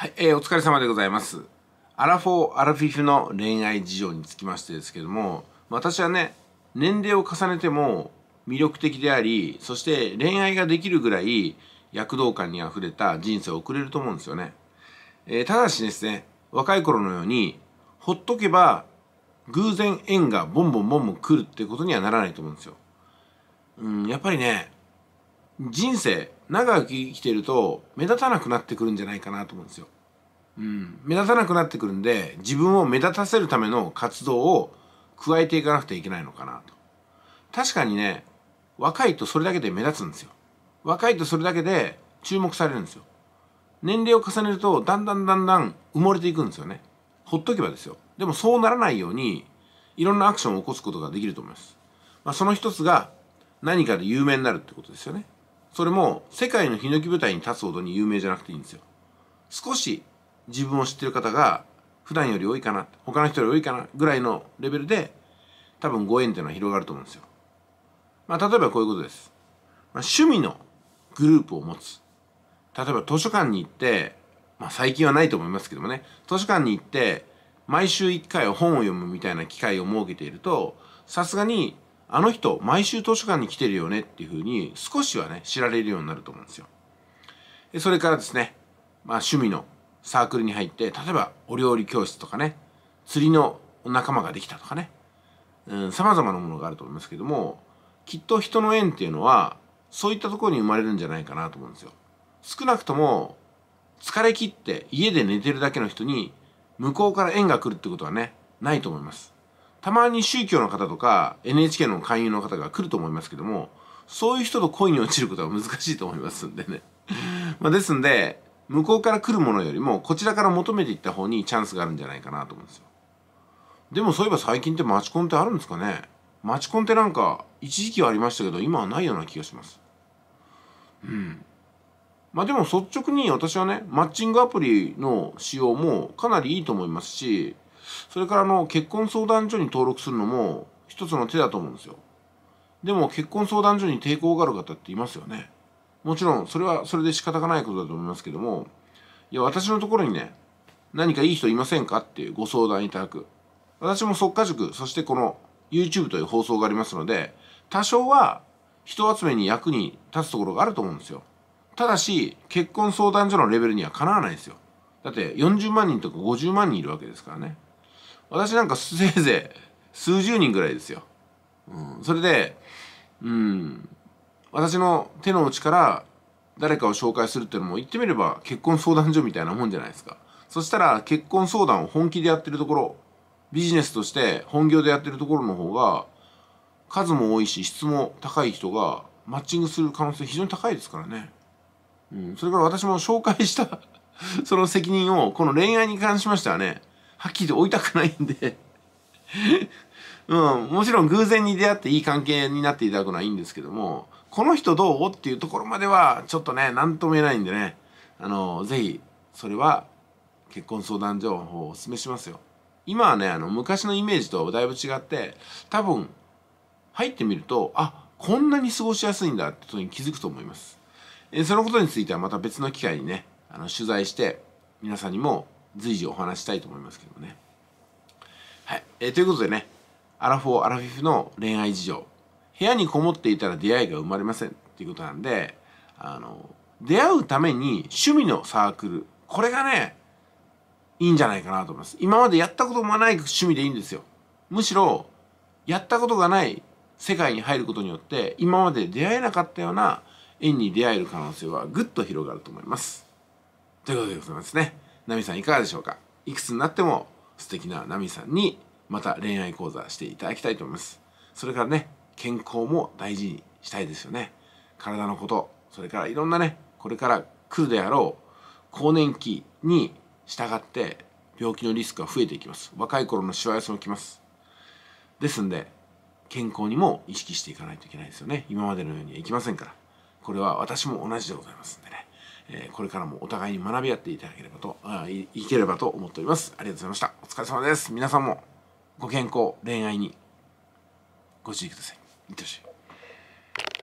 はい、えー、お疲れ様でございます。アラフォー、アラフィフの恋愛事情につきましてですけども、私はね、年齢を重ねても魅力的であり、そして恋愛ができるぐらい躍動感に溢れた人生を送れると思うんですよね。えー、ただしですね、若い頃のように、ほっとけば偶然縁がボンボンボンボン来るってことにはならないと思うんですよ。うん、やっぱりね、人生、長く生きてると目立たなくなってくるんじゃないかなと思うんですよ。うん、目立たなくなってくるんで自分を目立たせるための活動を加えていかなくてはいけないのかなと。確かにね若いとそれだけで目立つんですよ。若いとそれだけで注目されるんですよ。年齢を重ねるとだんだんだんだん埋もれていくんですよね。ほっとけばですよ。でもそうならないようにいろんなアクションを起こすことができると思います。まあ、その一つが何かで有名になるってことですよね。それも世界のヒノキ舞台に立つほどに有名じゃなくていいんですよ少し自分を知ってる方が普段より多いかな他の人より多いかなぐらいのレベルで多分ご縁っていうのは広がると思うんですよまあ例えばこういうことです、まあ、趣味のグループを持つ例えば図書館に行ってまあ最近はないと思いますけどもね図書館に行って毎週1回本を読むみたいな機会を設けているとさすがにあの人、毎週図書館に来てるよねっていうふうに、少しはね、知られるようになると思うんですよ。それからですね、まあ趣味のサークルに入って、例えばお料理教室とかね、釣りの仲間ができたとかね、うん、様々なものがあると思いますけども、きっと人の縁っていうのは、そういったところに生まれるんじゃないかなと思うんですよ。少なくとも、疲れ切って家で寝てるだけの人に、向こうから縁が来るってことはね、ないと思います。たまに宗教の方とか NHK の勧誘の方が来ると思いますけども、そういう人と恋に落ちることは難しいと思いますんでね。まあ、ですんで、向こうから来るものよりも、こちらから求めていった方にチャンスがあるんじゃないかなと思うんですよ。でもそういえば最近ってマチコンってあるんですかねマチコンってなんか、一時期はありましたけど、今はないような気がします。うん。まあでも率直に私はね、マッチングアプリの使用もかなりいいと思いますし、それからあの結婚相談所に登録するのも一つの手だと思うんですよでも結婚相談所に抵抗がある方っていますよねもちろんそれはそれで仕方がないことだと思いますけどもいや私のところにね何かいい人いませんかっていうご相談いただく私も即家塾そしてこの YouTube という放送がありますので多少は人集めに役に立つところがあると思うんですよただし結婚相談所のレベルにはかなわないですよだって40万人とか50万人いるわけですからね私なんかせいぜい数十人ぐらいですよ、うん、それでうん私の手の内から誰かを紹介するっていうのも言ってみれば結婚相談所みたいなもんじゃないですかそしたら結婚相談を本気でやってるところビジネスとして本業でやってるところの方が数も多いし質も高い人がマッチングする可能性非常に高いですからね。うん、それから私も紹介したその責任をこの恋愛に関しましてはねはっきりと追いたくないんでうん、もちろん偶然に出会っていい関係になっていただくのはいいんですけども、この人どうっていうところまでは、ちょっとね、なんとも言えないんでね、あの、ぜひ、それは、結婚相談情報をお勧めしますよ。今はね、あの、昔のイメージとだいぶ違って、多分、入ってみると、あ、こんなに過ごしやすいんだってことに気づくと思います。えそのことについてはまた別の機会にね、あの、取材して、皆さんにも随時お話したいと思いますけどね。はい。えー、ということでね、アラフォー、アラフィフの恋愛事情。部屋にこもっていたら出会いが生まれませんっていうことなんで、あの、出会うために趣味のサークル。これがね、いいんじゃないかなと思います。今までやったこともない趣味でいいんですよ。むしろ、やったことがない世界に入ることによって、今まで出会えなかったような縁に出会える可能性はぐっと広がると思います。ということでございますね。ナミさんいかがでしょうかいくつになっても素敵なナミさんにまた恋愛講座していただきたいと思います。それからね、健康も大事にしたいですよね。体のこと、それからいろんなね、これから来るであろう更年期に従って病気のリスクが増えていきます。若い頃のしわ寄せもきます。ですんで、健康にも意識していかないといけないですよね。今までのようにはいきませんから。これは私も同じでございますんでね。えこれからもお互いに学び合っていただければとあいいければと思っておりますありがとうございましたお疲れ様です皆さんもご健康恋愛にご注意くださいいってらっしゃい